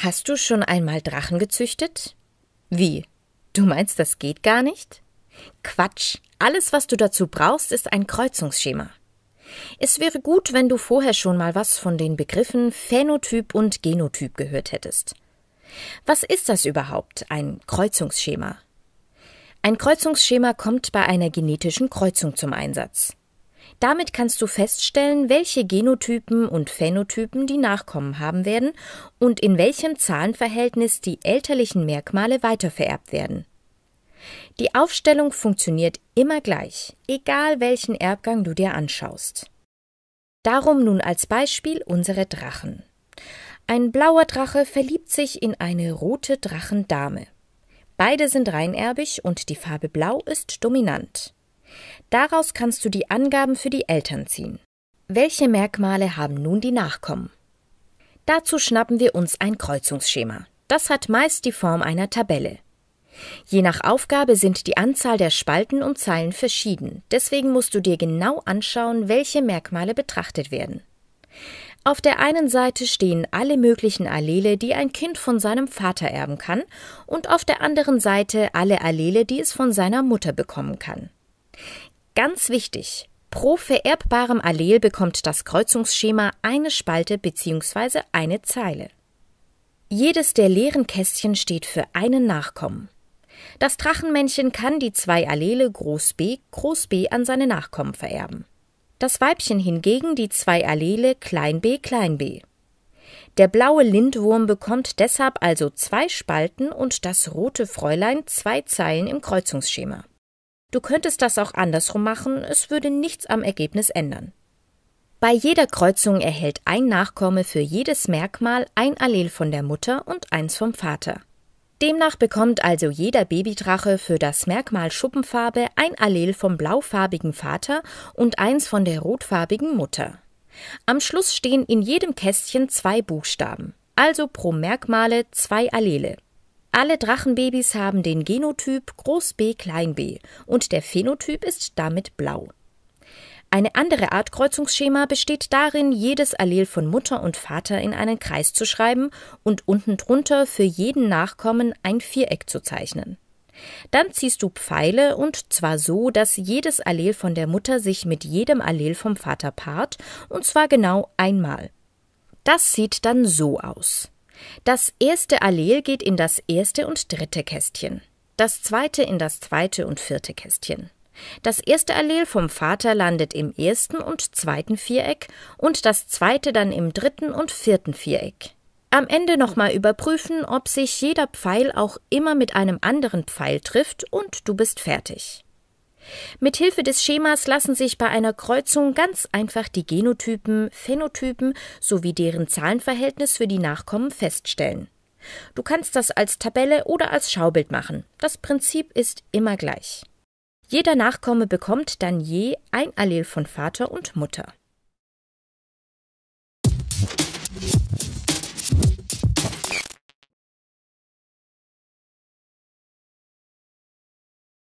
Hast du schon einmal Drachen gezüchtet? Wie? Du meinst, das geht gar nicht? Quatsch. Alles, was du dazu brauchst, ist ein Kreuzungsschema. Es wäre gut, wenn du vorher schon mal was von den Begriffen Phänotyp und Genotyp gehört hättest. Was ist das überhaupt, ein Kreuzungsschema? Ein Kreuzungsschema kommt bei einer genetischen Kreuzung zum Einsatz. Damit kannst du feststellen, welche Genotypen und Phänotypen die Nachkommen haben werden und in welchem Zahlenverhältnis die elterlichen Merkmale weitervererbt werden. Die Aufstellung funktioniert immer gleich, egal welchen Erbgang du dir anschaust. Darum nun als Beispiel unsere Drachen. Ein blauer Drache verliebt sich in eine rote Drachendame. Beide sind reinerbig und die Farbe Blau ist dominant. Daraus kannst du die Angaben für die Eltern ziehen. Welche Merkmale haben nun die Nachkommen? Dazu schnappen wir uns ein Kreuzungsschema. Das hat meist die Form einer Tabelle. Je nach Aufgabe sind die Anzahl der Spalten und Zeilen verschieden, deswegen musst du dir genau anschauen, welche Merkmale betrachtet werden. Auf der einen Seite stehen alle möglichen Allele, die ein Kind von seinem Vater erben kann, und auf der anderen Seite alle Allele, die es von seiner Mutter bekommen kann. Ganz wichtig, pro vererbbarem Allel bekommt das Kreuzungsschema eine Spalte bzw. eine Zeile. Jedes der leeren Kästchen steht für einen Nachkommen. Das Drachenmännchen kann die zwei Allele Groß B, Groß B an seine Nachkommen vererben. Das Weibchen hingegen die zwei Allele Klein b, Klein b. Der blaue Lindwurm bekommt deshalb also zwei Spalten und das rote Fräulein zwei Zeilen im Kreuzungsschema. Du könntest das auch andersrum machen, es würde nichts am Ergebnis ändern. Bei jeder Kreuzung erhält ein Nachkomme für jedes Merkmal ein Allel von der Mutter und eins vom Vater. Demnach bekommt also jeder Babydrache für das Merkmal Schuppenfarbe ein Allel vom blaufarbigen Vater und eins von der rotfarbigen Mutter. Am Schluss stehen in jedem Kästchen zwei Buchstaben, also pro Merkmale zwei Allele. Alle Drachenbabys haben den Genotyp Groß B Klein B und der Phänotyp ist damit blau. Eine andere Art Kreuzungsschema besteht darin, jedes Allel von Mutter und Vater in einen Kreis zu schreiben und unten drunter für jeden Nachkommen ein Viereck zu zeichnen. Dann ziehst du Pfeile und zwar so, dass jedes Allel von der Mutter sich mit jedem Allel vom Vater paart und zwar genau einmal. Das sieht dann so aus. Das erste Allel geht in das erste und dritte Kästchen, das zweite in das zweite und vierte Kästchen. Das erste Allel vom Vater landet im ersten und zweiten Viereck und das zweite dann im dritten und vierten Viereck. Am Ende nochmal überprüfen, ob sich jeder Pfeil auch immer mit einem anderen Pfeil trifft und du bist fertig. Mithilfe des Schemas lassen sich bei einer Kreuzung ganz einfach die Genotypen, Phänotypen sowie deren Zahlenverhältnis für die Nachkommen feststellen. Du kannst das als Tabelle oder als Schaubild machen. Das Prinzip ist immer gleich. Jeder Nachkomme bekommt dann je ein Allel von Vater und Mutter.